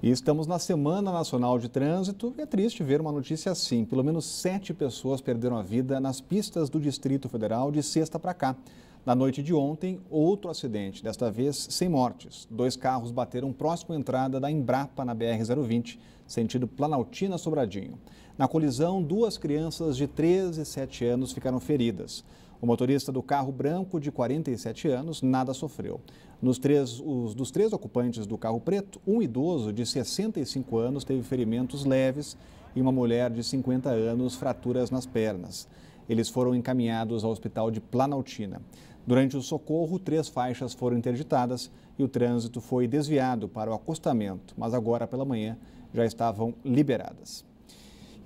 E estamos na Semana Nacional de Trânsito e é triste ver uma notícia assim. Pelo menos sete pessoas perderam a vida nas pistas do Distrito Federal de sexta para cá. Na noite de ontem, outro acidente, desta vez sem mortes. Dois carros bateram próximo à entrada da Embrapa na BR-020, sentido Planaltina-Sobradinho. Na colisão, duas crianças de 13 e 7 anos ficaram feridas. O motorista do carro branco, de 47 anos, nada sofreu. Nos três, os, dos três ocupantes do carro preto, um idoso de 65 anos teve ferimentos leves e uma mulher de 50 anos fraturas nas pernas. Eles foram encaminhados ao hospital de Planaltina. Durante o socorro, três faixas foram interditadas e o trânsito foi desviado para o acostamento, mas agora pela manhã já estavam liberadas.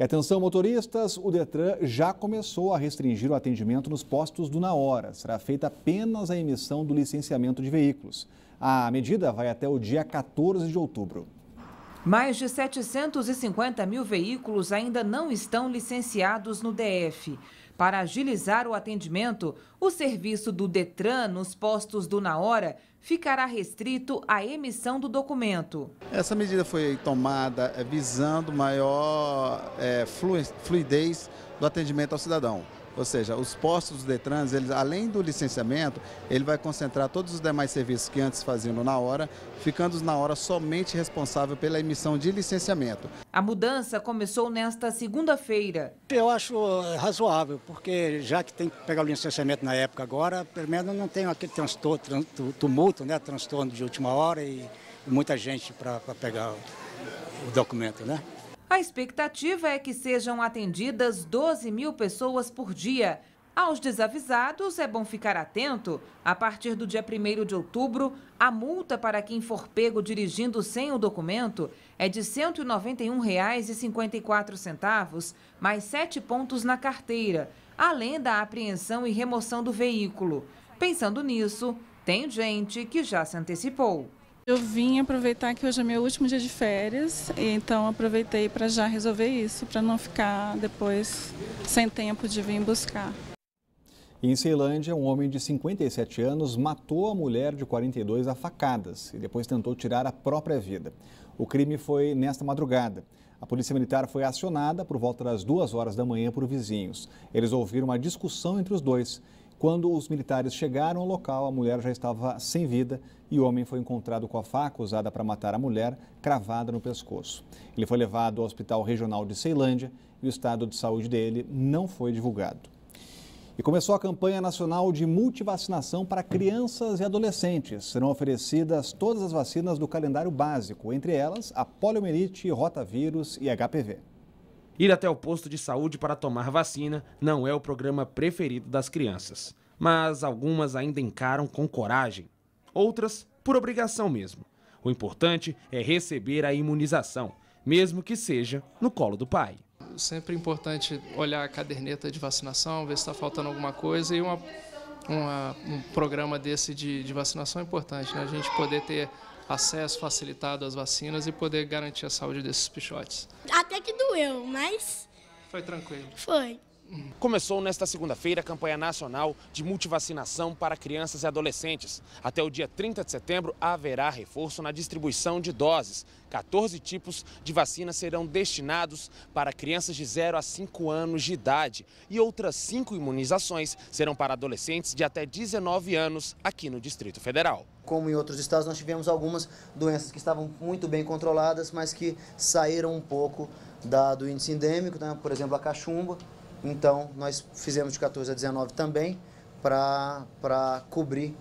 E atenção, motoristas, o Detran já começou a restringir o atendimento nos postos do Na Hora. Será feita apenas a emissão do licenciamento de veículos. A medida vai até o dia 14 de outubro. Mais de 750 mil veículos ainda não estão licenciados no DF. Para agilizar o atendimento, o serviço do Detran nos postos do Na Hora ficará restrito à emissão do documento. Essa medida foi tomada eh, visando maior é, fluidez do atendimento ao cidadão. Ou seja, os postos do Detran, eles, além do licenciamento, ele vai concentrar todos os demais serviços que antes faziam na hora, ficando na hora somente responsável pela emissão de licenciamento. A mudança começou nesta segunda-feira. Eu acho eh, razoável, porque já que tem que pegar o licenciamento na época agora, pelo menos não tem aquele transtorno, tumulto, né, transtorno de última hora e muita gente para pegar o documento, né? A expectativa é que sejam atendidas 12 mil pessoas por dia. Aos desavisados, é bom ficar atento. A partir do dia 1 de outubro, a multa para quem for pego dirigindo sem o documento é de R$ 191,54, mais sete pontos na carteira, além da apreensão e remoção do veículo. Pensando nisso, tem gente que já se antecipou. Eu vim aproveitar que hoje é meu último dia de férias, então aproveitei para já resolver isso, para não ficar depois sem tempo de vir buscar. Em Ceilândia, um homem de 57 anos matou a mulher de 42 a facadas e depois tentou tirar a própria vida. O crime foi nesta madrugada. A polícia militar foi acionada por volta das duas horas da manhã por vizinhos. Eles ouviram uma discussão entre os dois quando os militares chegaram ao local, a mulher já estava sem vida e o homem foi encontrado com a faca usada para matar a mulher, cravada no pescoço. Ele foi levado ao Hospital Regional de Ceilândia e o estado de saúde dele não foi divulgado. E começou a campanha nacional de multivacinação para crianças e adolescentes. Serão oferecidas todas as vacinas do calendário básico, entre elas a poliomielite, rotavírus e HPV. Ir até o posto de saúde para tomar vacina não é o programa preferido das crianças, mas algumas ainda encaram com coragem, outras por obrigação mesmo. O importante é receber a imunização, mesmo que seja no colo do pai. Sempre importante olhar a caderneta de vacinação, ver se está faltando alguma coisa e uma, uma, um programa desse de, de vacinação é importante, né? A gente poder ter acesso facilitado às vacinas e poder garantir a saúde desses pichotes. Até que mas. Foi tranquilo. Foi. Começou nesta segunda-feira a campanha nacional de multivacinação para crianças e adolescentes. Até o dia 30 de setembro haverá reforço na distribuição de doses. 14 tipos de vacinas serão destinados para crianças de 0 a 5 anos de idade e outras 5 imunizações serão para adolescentes de até 19 anos aqui no Distrito Federal. Como em outros estados, nós tivemos algumas doenças que estavam muito bem controladas, mas que saíram um pouco da, do índice endêmico, né? por exemplo, a cachumba. Então, nós fizemos de 14 a 19 também para cobrir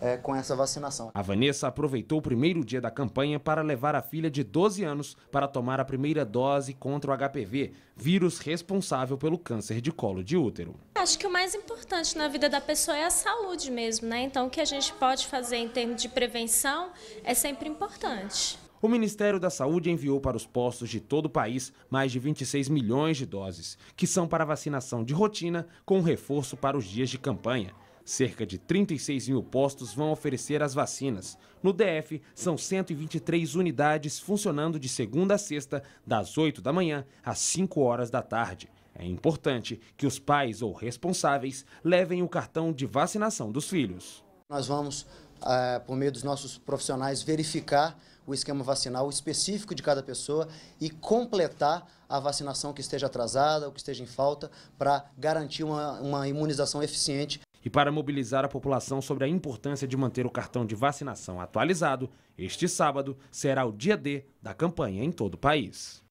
é, com essa vacinação. A Vanessa aproveitou o primeiro dia da campanha para levar a filha de 12 anos para tomar a primeira dose contra o HPV, vírus responsável pelo câncer de colo de útero. Acho que o mais importante na vida da pessoa é a saúde mesmo, né? Então, o que a gente pode fazer em termos de prevenção é sempre importante. O Ministério da Saúde enviou para os postos de todo o país mais de 26 milhões de doses, que são para vacinação de rotina com reforço para os dias de campanha. Cerca de 36 mil postos vão oferecer as vacinas. No DF, são 123 unidades funcionando de segunda a sexta, das 8 da manhã às 5 horas da tarde. É importante que os pais ou responsáveis levem o cartão de vacinação dos filhos. Nós vamos, eh, por meio dos nossos profissionais, verificar o esquema vacinal específico de cada pessoa e completar a vacinação que esteja atrasada ou que esteja em falta para garantir uma, uma imunização eficiente. E para mobilizar a população sobre a importância de manter o cartão de vacinação atualizado, este sábado será o dia D da campanha em todo o país.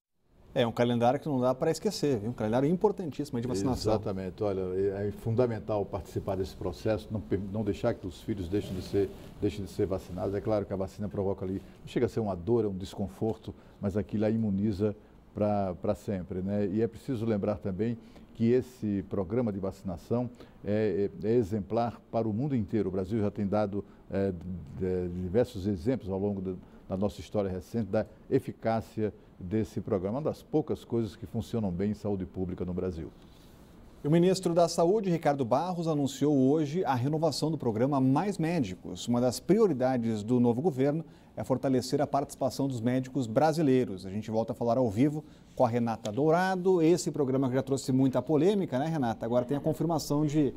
É um calendário que não dá para esquecer, viu? um calendário importantíssimo de vacinação. Exatamente, olha, é fundamental participar desse processo, não, não deixar que os filhos deixem de, ser, deixem de ser vacinados. É claro que a vacina provoca ali, não chega a ser uma dor, é um desconforto, mas aquilo a imuniza para sempre. Né? E é preciso lembrar também que esse programa de vacinação é, é, é exemplar para o mundo inteiro. O Brasil já tem dado é, diversos exemplos ao longo da nossa história recente da eficácia desse programa, uma das poucas coisas que funcionam bem em saúde pública no Brasil. O ministro da Saúde, Ricardo Barros, anunciou hoje a renovação do programa Mais Médicos. Uma das prioridades do novo governo é fortalecer a participação dos médicos brasileiros. A gente volta a falar ao vivo com a Renata Dourado. Esse programa que já trouxe muita polêmica, né, Renata? Agora tem a confirmação de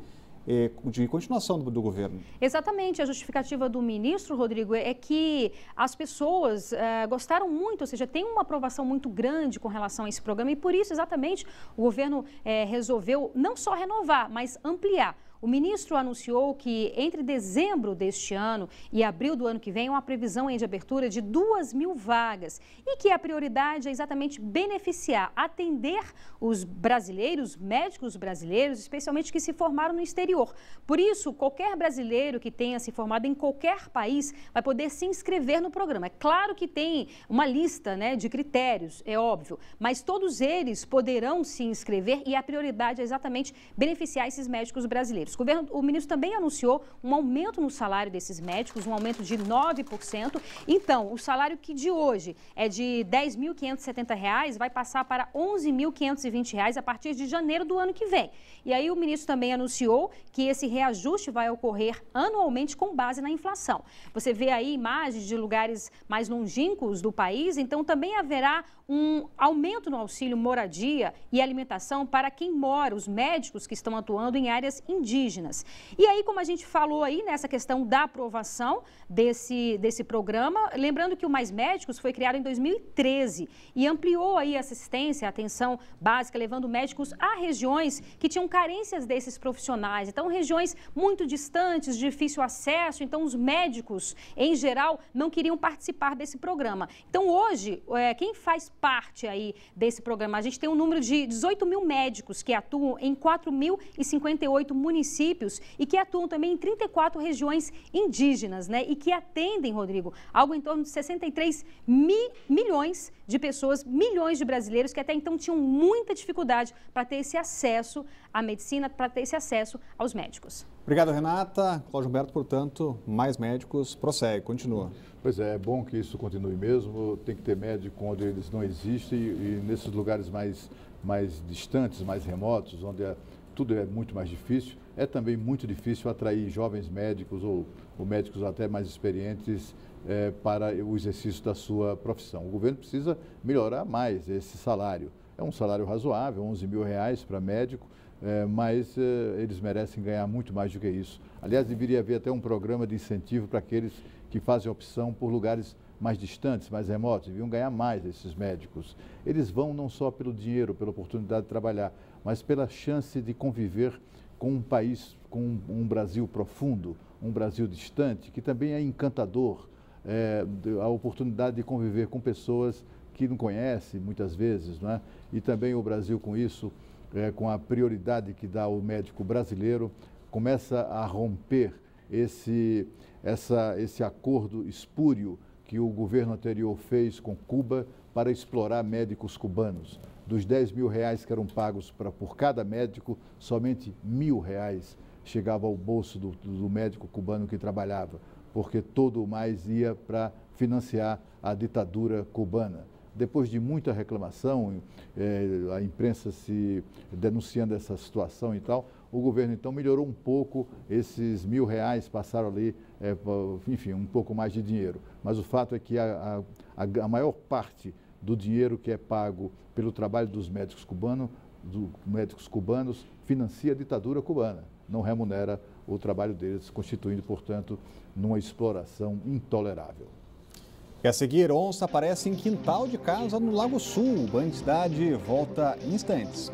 é, de continuação do, do, governo. Exatamente. A justificativa do ministro, Rodrigo, é que as pessoas é, gostaram muito, ou seja, tem uma aprovação muito grande com relação a esse programa e por isso, exatamente, o governo é, resolveu não só renovar, mas ampliar o ministro anunciou que entre dezembro deste ano e abril do ano que vem, uma previsão de abertura de 2 mil vagas e que a prioridade é exatamente beneficiar, atender os brasileiros, médicos brasileiros, especialmente que se formaram no exterior. Por isso, qualquer brasileiro que tenha se formado em qualquer país vai poder se inscrever no programa. É claro que tem uma lista né, de critérios, é óbvio, mas todos eles poderão se inscrever e a prioridade é exatamente beneficiar esses médicos brasileiros médicos. O, governo, o ministro também anunciou um aumento no salário desses médicos, um aumento de 9%. Então, o salário que de hoje é de R$ 10.570 vai passar para R$ 11.520 a partir de janeiro do ano que vem. E aí o ministro também anunciou que esse reajuste vai ocorrer anualmente com base na inflação. Você vê aí imagens de lugares mais longínquos do país, então também haverá um aumento no auxílio moradia e alimentação para quem mora, os médicos que estão atuando em áreas indígenas. E aí, como a gente falou aí nessa questão da aprovação desse, desse programa, lembrando que o Mais Médicos foi criado em 2013 e ampliou aí a assistência, a atenção básica, levando médicos a regiões que tinham carências desses profissionais. Então, regiões muito distantes, difícil acesso, então os médicos, em geral, não queriam participar desse programa. Então, hoje, é, quem faz parte aí desse programa. A gente tem um número de 18 mil médicos que atuam em 4.058 municípios e que atuam também em 34 regiões indígenas, né? E que atendem, Rodrigo, algo em torno de 63 mi milhões de pessoas, milhões de brasileiros que até então tinham muita dificuldade para ter esse acesso à medicina, para ter esse acesso aos médicos. Obrigado, Renata. Cláudio Humberto, portanto, mais médicos, prossegue, continua. Pois é, é bom que isso continue mesmo. Tem que ter médico onde eles não existem e, nesses lugares mais, mais distantes, mais remotos, onde é, tudo é muito mais difícil. É também muito difícil atrair jovens médicos ou, ou médicos até mais experientes é, para o exercício da sua profissão. O governo precisa melhorar mais esse salário. É um salário razoável, 11 mil reais para médico, é, mas é, eles merecem ganhar muito mais do que isso. Aliás, deveria haver até um programa de incentivo para aqueles que fazem opção por lugares mais distantes, mais remotos, deviam ganhar mais esses médicos. Eles vão não só pelo dinheiro, pela oportunidade de trabalhar, mas pela chance de conviver com um país, com um, um Brasil profundo, um Brasil distante, que também é encantador. É, a oportunidade de conviver com pessoas que não conhece muitas vezes, não é? e também o Brasil com isso é, com a prioridade que dá o médico brasileiro, começa a romper esse, essa, esse acordo espúrio que o governo anterior fez com Cuba para explorar médicos cubanos. Dos 10 mil reais que eram pagos pra, por cada médico, somente mil reais chegava ao bolso do, do médico cubano que trabalhava, porque todo o mais ia para financiar a ditadura cubana depois de muita reclamação, é, a imprensa se denunciando essa situação e tal, o governo então melhorou um pouco, esses mil reais passaram ali, é, enfim, um pouco mais de dinheiro. Mas o fato é que a, a, a maior parte do dinheiro que é pago pelo trabalho dos médicos cubanos, dos médicos cubanos, financia a ditadura cubana, não remunera o trabalho deles, constituindo, portanto, numa exploração intolerável. E a seguir, onça aparece em quintal de casa no Lago Sul. Bandidade volta instantes.